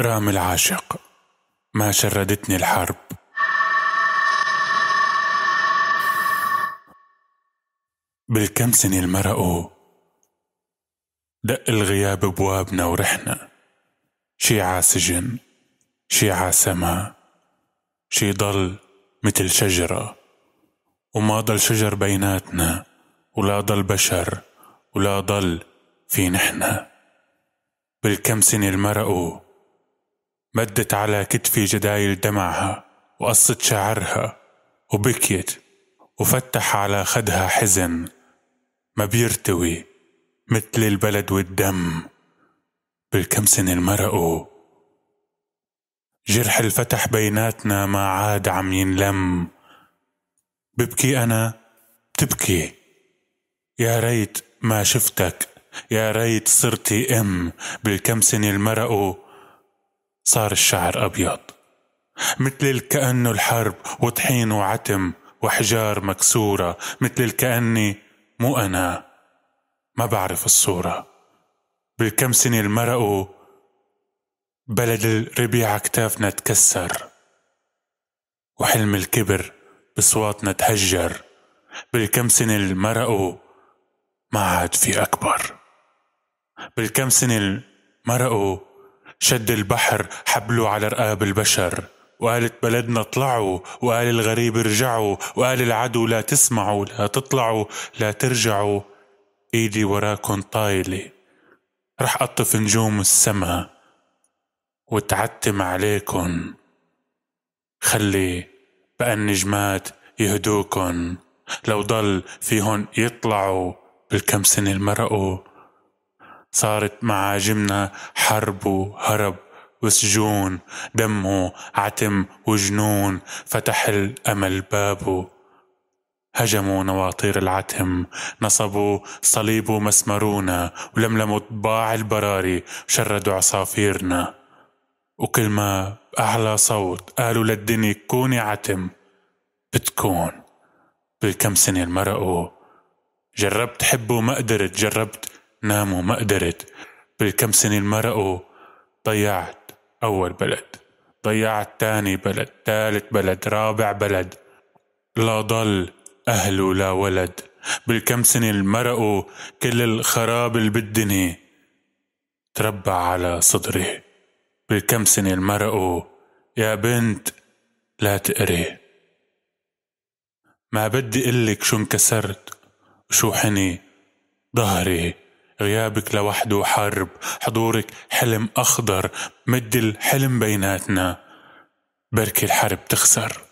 رام العاشق ما شردتني الحرب بالكم سنة المرقوا دق الغياب بوابنا ورحنا شي عاسجن سجن شي عاسما سما شي ضل متل شجرة وما ضل شجر بيناتنا ولا ضل بشر ولا ضل في نحنا بالكم سنة المرقوا مدت على كتفي جدايل دمعها وقصت شعرها وبكيت وفتح على خدها حزن ما بيرتوي مثل البلد والدم بالكم سنة المرقوا جرح الفتح بيناتنا ما عاد عم ينلم ببكي أنا بتبكي يا ريت ما شفتك يا ريت صرتي أم بالكم سنة المرقوا صار الشعر أبيض مثل كأنه الحرب وطحين وعتم وحجار مكسورة مثل كأني مو أنا ما بعرف الصورة بالكم سنة المرقوا بلد الربيع كتافنا تكسر وحلم الكبر بصواتنا تهجر بالكم سنة المرقوا ما عاد في أكبر بالكم سنة المرقوا شد البحر حبله على رقاب البشر وقالت بلدنا اطلعوا وقال الغريب ارجعوا وقال العدو لا تسمعوا لا تطلعوا لا ترجعوا ايدي وراكن طايلة رح اطف نجوم السما وتعتم عليكن خلي بقى النجمات يهدوكن لو ضل فيهن يطلعوا بالكم سنة المرقوا صارت معاجمنا حرب وهرب وسجون دمه عتم وجنون فتح الأمل بابه هجموا نواطير العتم نصبوا صليبوا مسمرونا ولملموا طباع البراري شردوا عصافيرنا وكل ما بأعلى صوت قالوا للدنيا كوني عتم بتكون بالكم سنة المرقوا مرقوا جربت حب وما قدرت جربت نام وما قدرت بالكم سنة المرقوا ضيعت أول بلد ضيعت تاني بلد تالت بلد رابع بلد لا ضل أهل ولا ولد بالكم سنة المرقوا كل الخراب اللي بالدنيا تربع على صدري بالكم سنة المرقوا يا بنت لا تقري ما بدي قلك شو انكسرت وشو حني ظهري غيابك لوحده حرب حضورك حلم أخضر مد الحلم بيناتنا بركي الحرب تخسر